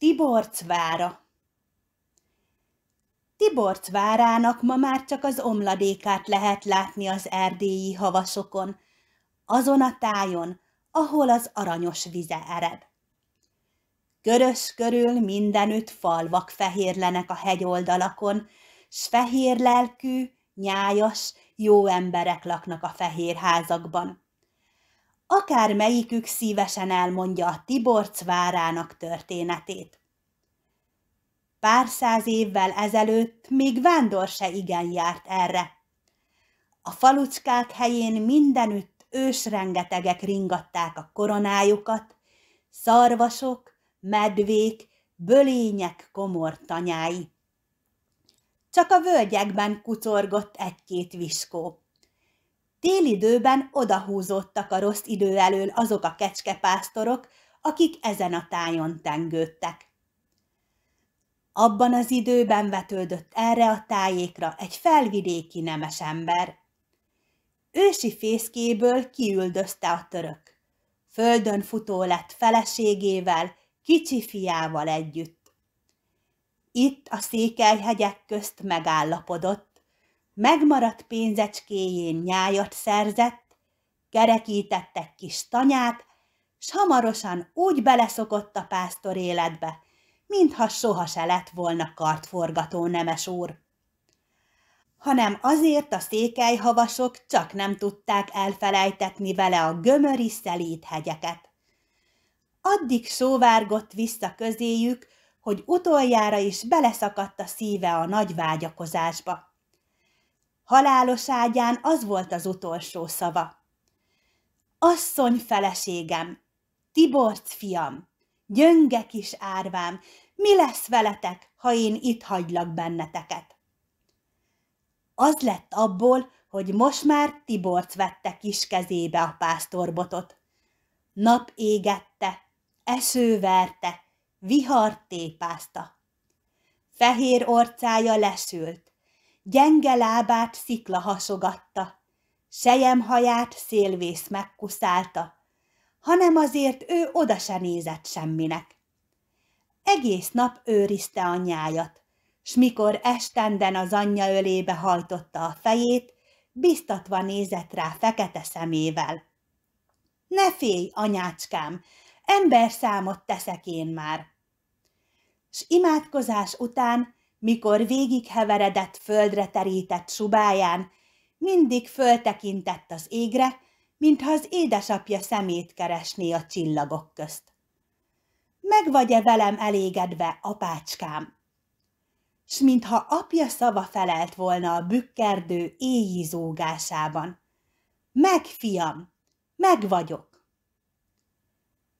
Tiborc vára Tiborc várának ma már csak az omladékát lehet látni az erdélyi havasokon, azon a tájon, ahol az aranyos vize ered. Körös körül mindenütt falvak fehérlenek a hegyoldalakon, s fehér lelkű, nyájas, jó emberek laknak a fehér házakban. Akár melyikük szívesen elmondja a Tiborc várának történetét. Pár száz évvel ezelőtt még vándor se igen járt erre. A falucskák helyén mindenütt rengetegek ringatták a koronájukat, szarvasok, medvék, bölények komor tanyái. Csak a völgyekben kucorgott egy-két viskó. Téli időben odahúzódtak a rossz idő elől azok a kecskepásztorok, akik ezen a tájon tengődtek. Abban az időben vetődött erre a tájékra egy felvidéki nemes ember. Ősi fészkéből kiüldözte a török. Földön futó lett feleségével, kicsi fiával együtt. Itt a székelyhegyek közt megállapodott, megmaradt pénzecskéjén nyájat szerzett, kerekítettek kis tanyát, s hamarosan úgy beleszokott a pásztor életbe, mintha soha se lett volna kartforgató nemes úr. Hanem azért a székelyhavasok csak nem tudták elfelejtetni vele a gömöri szelít hegyeket. Addig sóvárgott vissza közéjük, hogy utoljára is beleszakadt a szíve a nagy vágyakozásba. Halálos ágyán az volt az utolsó szava. Asszony feleségem, Tiborc fiam, gyönge kis árvám, mi lesz veletek, ha én itt hagylak benneteket? Az lett abból, hogy most már Tiborc vette kis kezébe a pásztorbotot. Nap égette, eső verte, vihar tépázta. Fehér orcája lesült, gyenge lábát szikla hasogatta, sejemhaját szélvész megkuszálta, hanem azért ő oda se nézett semminek. Egész nap őrizte anyájat, s mikor estenden az anyja ölébe hajtotta a fejét, biztatva nézett rá fekete szemével. Ne félj, anyácskám, ember számot teszek én már. S imádkozás után mikor végigheveredett földre terített subáján, mindig föltekintett az égre, mintha az édesapja szemét keresné a csillagok közt. Meg vagy-e velem elégedve, apácskám? S mintha apja szava felelt volna a bükkerdő éjjé zúgásában. Meg, fiam, meg vagyok.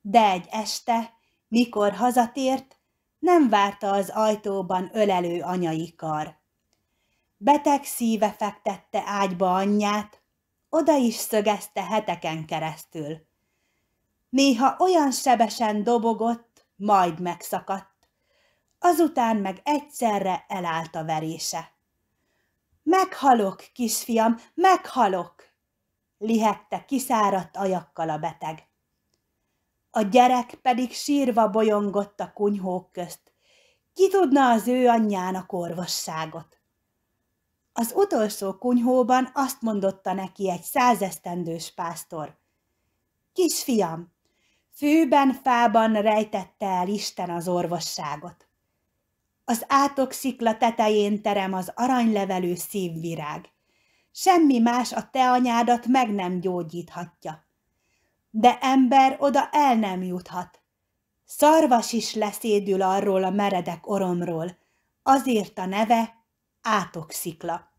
De egy este, mikor hazatért, nem várta az ajtóban ölelő anyai kar. Beteg szíve fektette ágyba anyját, oda is szögezte heteken keresztül. Néha olyan sebesen dobogott, majd megszakadt, azután meg egyszerre elállt a verése. Meghalok, kisfiam, meghalok! lihegte kiszáradt ajakkal a beteg. A gyerek pedig sírva bolyongott a kunyhók közt. Ki tudna az ő anyjának orvosságot? Az utolsó kunyhóban azt mondotta neki egy százesztendős pásztor. Kisfiam, fűben, fában rejtette el Isten az orvosságot. Az átok szikla tetején terem az aranylevelő szívvirág. Semmi más a te anyádat meg nem gyógyíthatja de ember oda el nem juthat. Szarvas is leszédül arról a meredek oromról, azért a neve átokszikla.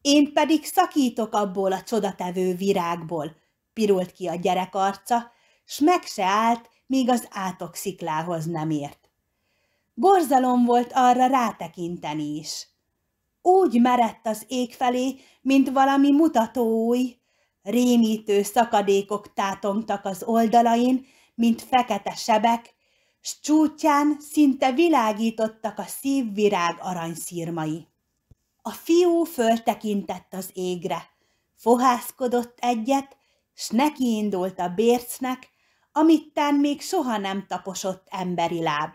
Én pedig szakítok abból a csodatevő virágból, pirult ki a gyerek arca, s meg se állt, míg az átoksziklához nem ért. Borzalom volt arra rátekinteni is. Úgy merett az ég felé, mint valami mutató új, rémítő szakadékok tátongtak az oldalain, mint fekete sebek, s csútyán szinte világítottak a szívvirág aranyszírmai. A fiú föltekintett az égre, fohászkodott egyet, s nekiindult a bércnek, amit tán még soha nem taposott emberi láb.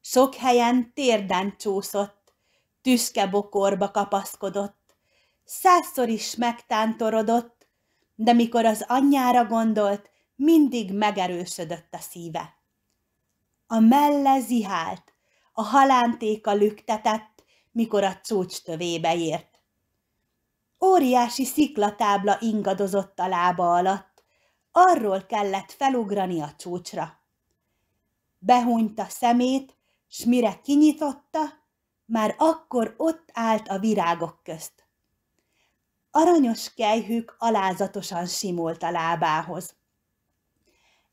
Sok helyen térden csúszott, tüske bokorba kapaszkodott, százszor is megtántorodott, de mikor az anyjára gondolt, mindig megerősödött a szíve. A melle zihált, a halántéka lüktetett, mikor a csúcs tövébe ért. Óriási sziklatábla ingadozott a lába alatt, arról kellett felugrani a csúcsra. Behunyt a szemét, s mire kinyitotta, már akkor ott állt a virágok közt aranyos kejhük alázatosan simult a lábához.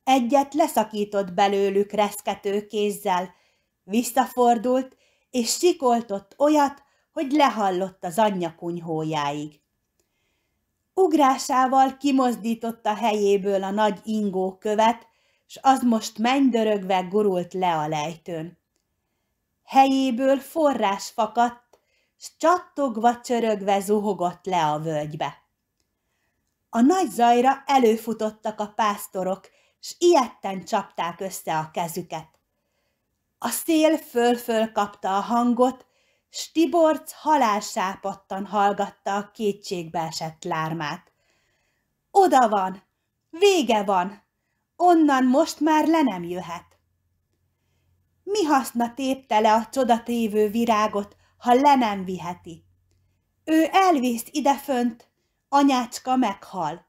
Egyet leszakított belőlük reszkető kézzel, visszafordult, és sikoltott olyat, hogy lehallott az anyja kunyhójáig. Ugrásával kimozdította helyéből a nagy ingó követ, s az most mennydörögve gurult le a lejtőn. Helyéből forrás fakadt, s csattogva, csörögve zuhogott le a völgybe. A nagy zajra előfutottak a pásztorok, s ilyetten csapták össze a kezüket. A szél föl-föl kapta a hangot, s Tiborc halálsápattan hallgatta a kétségbe esett lármát. Oda van, vége van, onnan most már le nem jöhet. Mi haszna tépte le a csodatévő virágot, ha le nem viheti. Ő elvisz idefönt, anyácska meghal,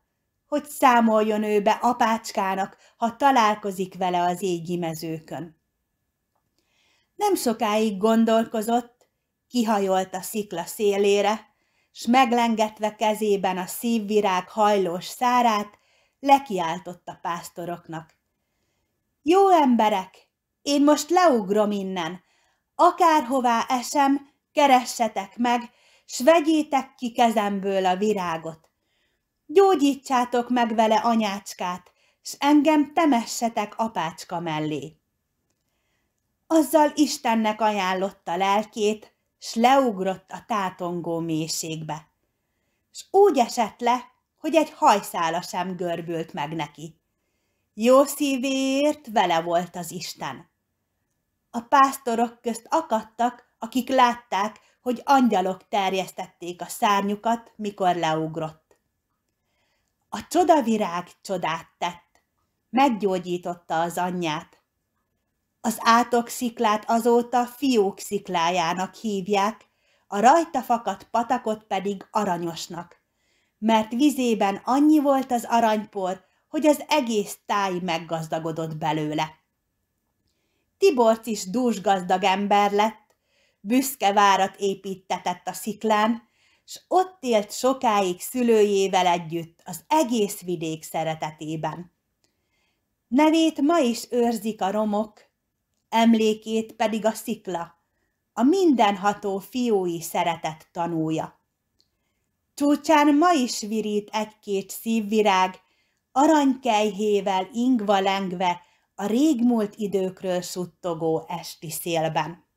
hogy számoljon ő be apácskának, ha találkozik vele az égi mezőkön. Nem sokáig gondolkozott, kihajolt a szikla szélére, s meglengetve kezében a szívvirág hajlós szárát, lekiáltott a pásztoroknak. Jó emberek, én most leugrom innen, akárhová esem, keressetek meg, s vegyétek ki kezemből a virágot. Gyógyítsátok meg vele anyácskát, s engem temessetek apácska mellé. Azzal Istennek ajánlotta lelkét, s leugrott a tátongó mélységbe. S úgy esett le, hogy egy hajszála sem görbült meg neki. Jó szívért vele volt az Isten. A pásztorok közt akadtak, akik látták, hogy angyalok terjesztették a szárnyukat, mikor leugrott. A csodavirág csodát tett, meggyógyította az anyját. Az átok sziklát azóta fiók sziklájának hívják, a rajta fakadt patakot pedig aranyosnak, mert vizében annyi volt az aranypor, hogy az egész táj meggazdagodott belőle. Tiborc is dús gazdag ember lett, büszke várat építetett a sziklán, s ott élt sokáig szülőjével együtt az egész vidék szeretetében. Nevét ma is őrzik a romok, emlékét pedig a szikla, a mindenható fiói szeretet tanúja. Csúcsán ma is virít egy-két szívvirág, aranykejhével ingva lengve a régmúlt időkről suttogó esti szélben.